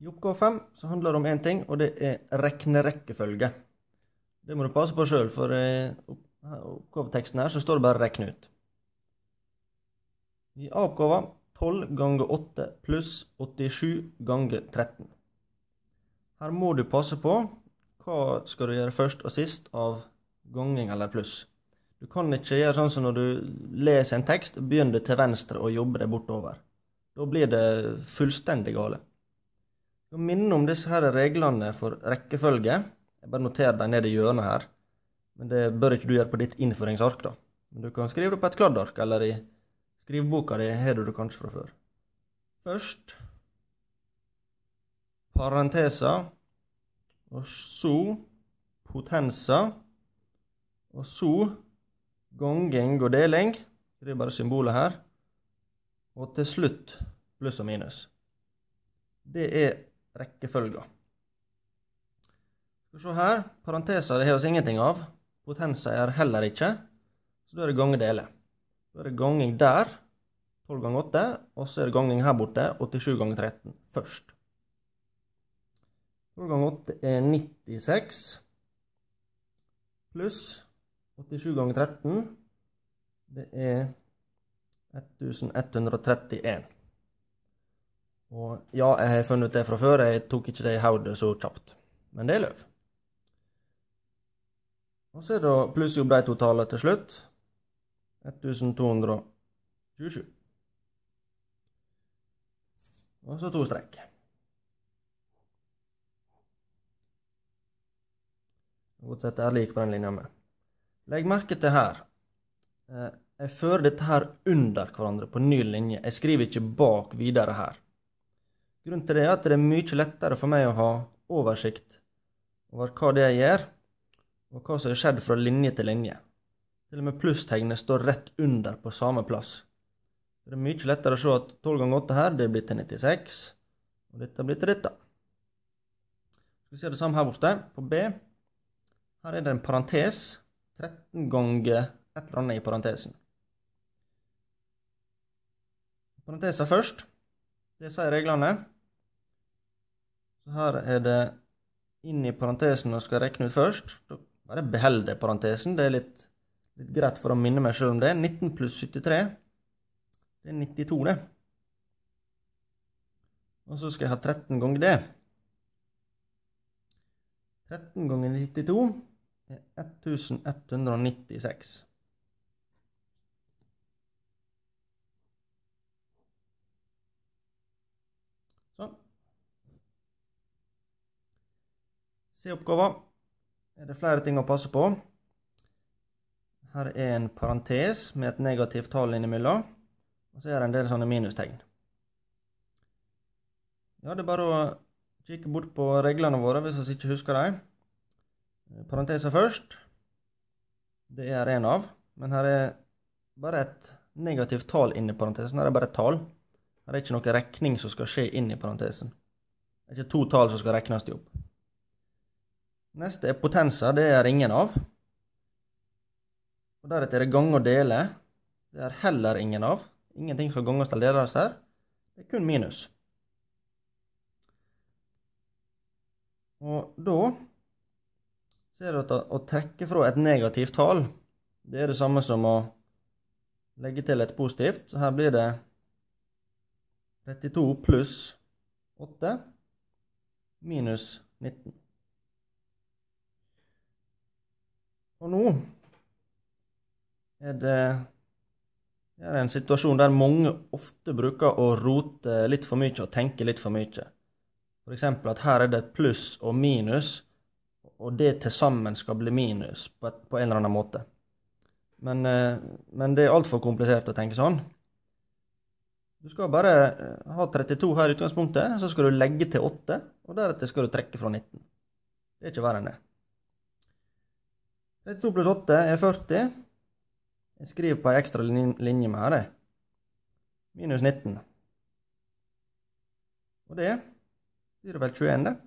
I oppgave 5 så handler det om én ting, og det er regnerekkefølge. Det må du passe på sjøl, for i eh, oppgaveteksten her så står det bare 'rekne ut'. I A-oppgaven 12 ganger 8 pluss 87 ganger 13. Her må du passe på hva skal du gjøre først og sist av ganging eller pluss. Du kan ikke gjøre sånn som når du leser en tekst, begynner du til venstre og jobber deg bortover. Da blir det fullstendig gale. Så minne om disse her reglene for rekkefølge. Jeg bare noterer dem ned i hjørnet her. Men det bør ikke du gjøre på ditt innføringsark, da. Men du kan skrive det på et kladdark, eller i skriveboka di har du det kanskje fra før. Først parentesa og så potensa og så ganging og deling. Det er bare symbolet her. Og til slutt pluss og minus. Det er rekkefølger. Skal vi se her. Parenteser det har vi ingenting av. Potenser heller ikke. Så da er det gangedeler. Da er det ganging der, 12 ganger 8, og så er det ganging her borte, 87 ganger 13, først. 12 ganger 8 er 96, pluss 87 ganger 13, det er 1131. Og ja, jeg har funnet det fra før, jeg tok ikke det i hodet så kjapt. Men det er løv. Og så er det plutselig ble totalet til slutt 1227. Og så to strekk. Godset er lik på den linja med. Legg merke til her. Eh, jeg fører dette her under hverandre på ny linje. Jeg skriver ikke bak videre her. Grunnen til det er at det er mye lettere for meg å ha oversikt over hva det jeg gjør, og hva som har skjedd fra linje til linje. Til og med plusstegnet står rett under på samme plass. Det er mye lettere å se at 12 ganger 8 her, det blir til 96, og dette blir til dette. vi ser det samme her borte, på B. Her er det en parentes. 13 ganger et eller annet i parentesen. Parenteser først. Det sier reglene her er det inn i parentesen og skal rekne ut først. Da bare behold parentesen. Det er litt, litt, greit for å minne meg sjøl om det. 19 pluss 73, det er 92, det. Og så skal jeg ha 13 ganger det. 13 ganger 92 er 1196. C-oppgava er det flere ting å passe på. Her er en parentes med et negativt tall innimellom. Og så er det en del sånne minustegn. Ja, det er bare å kikke bort på reglene våre hvis vi ikke husker dem. Parenteser først. Det er en av. Men her er bare et negativt tall inni parentesen. Her er bare et tall. Her er ikke noe rekning som skal skje inni parentesen. Det er ikke to tall som skal regnes i opp. Neste er potenser. Det er ingen av. Og Deretter er det gange og dele. Det er heller ingen av. Ingenting skal ganges til deles her. Det er kun minus. Og da ser du at å trekke fra et negativt tall, det er det samme som å legge til et positivt. Så her blir det 32 pluss 8 minus 19. Og nå er det, er en situasjon der mange ofte bruker å rote litt for mye og tenke litt for mye. F.eks. at her er det et pluss og minus, og det til sammen skal bli minus på, på en eller annen måte. Men, eh, men det er altfor komplisert å tenke sånn. Du skal bare eh, ha 32 her i utgangspunktet, så skal du legge til 8, og deretter skal du trekke fra 19. Det er ikke verre enn det. 2 pluss 8 er 40. Jeg skriver på ei ekstra linje med her. Minus 19. Og det blir vel 21, det.